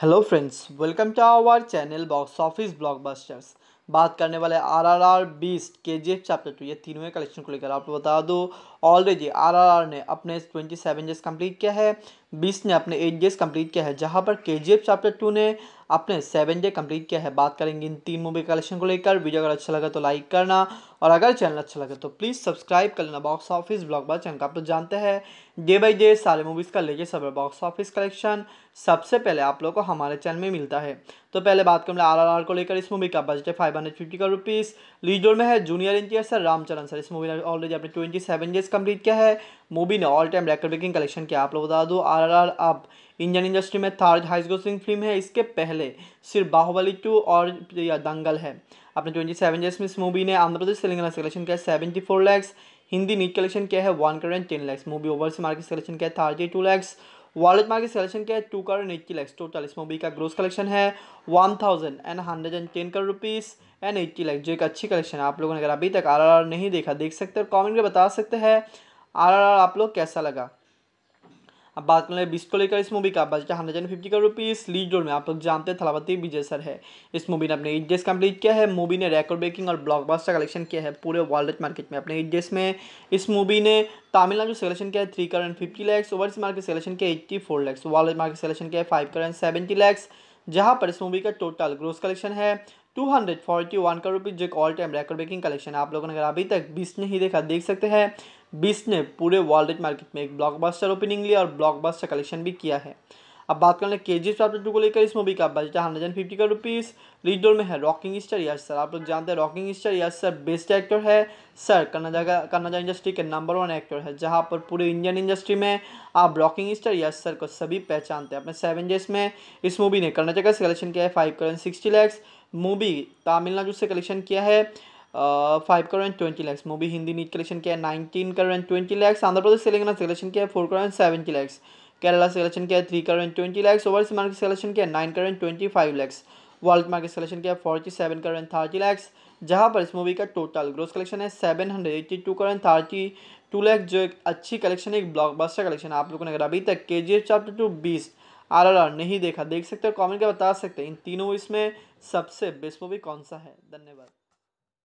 hello friends welcome to our channel box office blockbusters बात करने वाले आर आर आर बीस्ट के जी F chapter two ये तीनों कलेक्शन को लेकर आपको बता दो ऑलरेडी आर आर आर ने अपने ट्वेंटी सेवन डेज कम्प्लीट किया है बीस ने अपने एट डेज कंप्लीट किया है जहां पर के जी एफ चैप्टर टू ने अपने सेवन डे कम्प्लीट किया है बात करेंगे इन तीन मूवी कलेक्शन को लेकर वीडियो अगर अच्छा लगा तो लाइक करना और अगर चैनल अच्छा लगे तो प्लीज़ सब्सक्राइब कर लेना बॉक्स ऑफिस ब्लॉग बार चैनल का आप लोग तो जानते हैं डे बाई डे सारे मूवीज़ का लेके सब बॉक्स ऑफिस कलेक्शन सबसे पहले आप लोग को हमारे चैनल में मिलता है तो पहले बात करें आर आर आर को लेकर इस मूवी का बजट है फाइव हंड्रेड फिफ्टी का रुपीज़ लीडर में है junior engineer sir Ramcharan sir इस मूवी ने ऑलरेडी अपने ट्वेंटी सेवन डेज कम्प्लीट किया है मूवी ने all time record breaking collection किया आप लोग बता दो आर आर आर अब इंडियन इंडस्ट्री में थर्ड हाइस ग्रोसिंग फिल्म है इसके पहले सिर्फ बाहुबली टू और दंगल है अपने ट्वेंटी सेवन डेज में इस मूवी ने आंध्र प्रदेश तेलंगाना से कलेक्शन किया seventy four lakhs Hindi net collection किया है one crore and ten lakhs movie overseas market selection किया है thirty two lakhs world market selection किया है two crore eighty lakhs total इस मूवी का ग्रोस कलेक्शन है one thousand and hundred and ten crore rupees and eighty lakhs जो एक अच्छी कलेक्शन है आप लोगों ने अगर अभी तक आर आर आर नहीं देखा देख सकते और कॉमेंट में बता सकते हैं आर आर आर आप लोग कैसा लगा अब बात कर ले बीस को लेकर इस मूवी का budget hundred and fifty crore rupees lead role में आप लोग जानते हैं थलावती विजय सर है इस मूवी ने अपने एट डेज कंप्लीट किया है मूवी ने रेकॉर्ड ब्रेकिंग और ब्लॉकबस्टर कलेक्शन किया है पूरे वर्ल्ड मार्केट में अपने एट डेज में इस मूवी ने तमिलनाडु सेलेक्शन किया है three crore fifty lakhs oversee market selection किया eighty four lakhs world market selection किया है फाइव करोड़ सेवेंटी लैक्स जहाँ पर इस मूवी का टोटल ग्रोस कलेक्शन है two hundred forty one crore rupees जो all time record breaking collection है आप लोगों ने अगर अभी तक बीस नहीं देखा देख सकते हैं बीस ने पूरे वर्ल्ड मार्केट में एक ब्लॉकबस्टर ओपनिंग लिया और ब्लॉकबस्टर कलेक्शन भी किया है अब बात कर लें के जी टू को लेकर इस मूवी का बजट हंड्रेड एंड फिफ्टी का रुपीज़ लीड रोल में है रॉकिंग स्टार यश सर आप लोग जानते हैं rocking star Yash sir best actor है सर कन्नाजा का कन्नाजा इंडस्ट्री के नंबर वन एक्टर है जहां पर पूरे इंडियन इंडस्ट्री में आप रॉकिंग स्टार यश सर को सभी पहचानते हैं अपने सेवन डेज में इस मूवी ने कर्नाटका से कलेक्शन किया है फाइव करेंट सिक्सटी लैक्स मूवी तमिलनाडु से कलेक्शन किया है five crore and twenty lakhs movie Hindi net collection किया है nineteen crore and twenty lakhs Andhra Pradesh Telangana से किया है four crore and seventy lakhs Kerala collection किया है three crore and twenty lakhs oversee market selection किया है nine crore and twenty five lakhs world market selection किया है forty seven crore and thirty lakhs जहाँ पर इस मूवी का टोटल ग्रोस कलेक्शन है seven hundred eighty two crore and thirty two lakhs जो एक अच्छी कलेक्शन है एक ब्लॉकबस्टर कलेक्शन आप लोगों ने अगर अभी तक के जी चैप्टर टू बीस आर आर आर नहीं देखा देख सकते हो कॉमेंट कर बता सकते हैं इन तीनों इसमें सबसे बेस्ट मूवी कौन सा है धन्यवाद